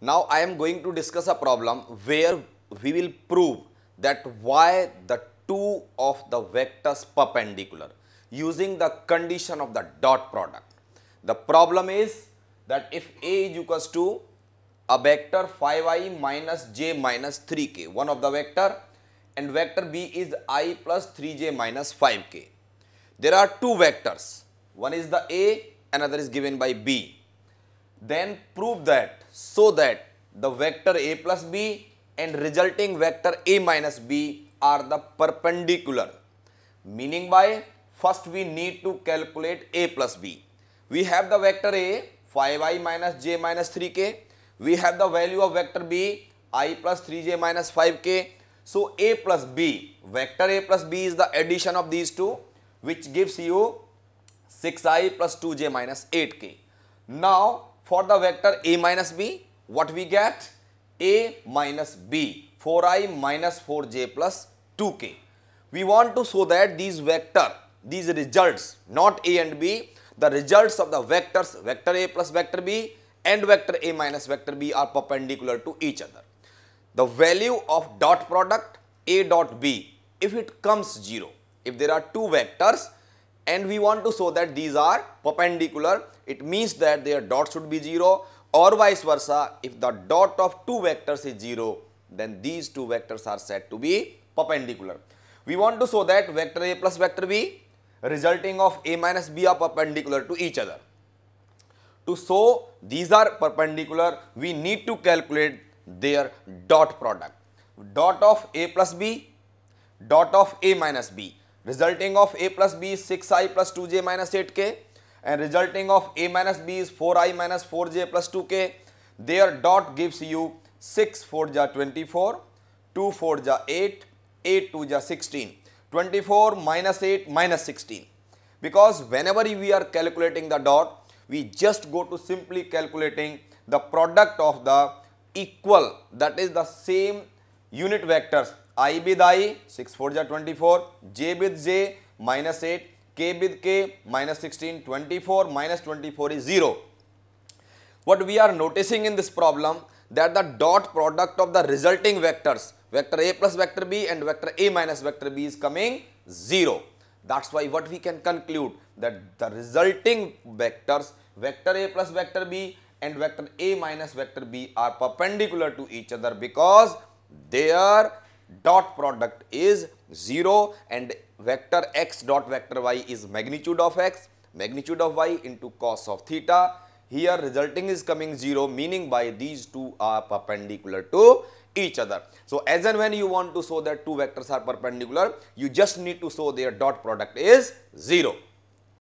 Now I am going to discuss a problem where we will prove that why the two of the vectors perpendicular using the condition of the dot product. The problem is that if A is equals to a vector 5i minus j minus 3k, one of the vector and vector B is i plus 3j minus 5k. There are two vectors, one is the A, another is given by B. Then prove that so that the vector a plus b and resulting vector a minus b are the perpendicular. Meaning by first we need to calculate a plus b. We have the vector a 5i minus j minus 3k. We have the value of vector b i plus 3j minus 5k. So a plus b vector a plus b is the addition of these two which gives you 6i plus 2j minus 8k. Now for the vector a minus b, what we get? a minus b, 4i minus 4j plus 2k. We want to show that these vector, these results, not a and b, the results of the vectors vector a plus vector b and vector a minus vector b are perpendicular to each other. The value of dot product a dot b, if it comes 0, if there are two vectors and we want to show that these are perpendicular it means that their dot should be 0 or vice versa. If the dot of two vectors is 0, then these two vectors are said to be perpendicular. We want to show that vector A plus vector B resulting of A minus B are perpendicular to each other. To show these are perpendicular, we need to calculate their dot product. Dot of A plus B, dot of A minus B resulting of A plus B is 6i plus 2j minus 8k and resulting of a minus b is 4i minus 4j plus 2k. Their dot gives you 6 4 ja 24, 2 4 ja 8, 8 2 ja 16, 24 minus 8 minus 16. Because whenever we are calculating the dot, we just go to simply calculating the product of the equal that is the same unit vectors i with i 6 4 ja 24, j with j minus 8 k with k minus 16 24 minus 24 is 0 what we are noticing in this problem that the dot product of the resulting vectors vector a plus vector b and vector a minus vector b is coming 0 that's why what we can conclude that the resulting vectors vector a plus vector b and vector a minus vector b are perpendicular to each other because their dot product is 0 and vector x dot vector y is magnitude of x magnitude of y into cos of theta. Here resulting is coming 0 meaning by these two are perpendicular to each other. So, as and when you want to show that two vectors are perpendicular, you just need to show their dot product is 0.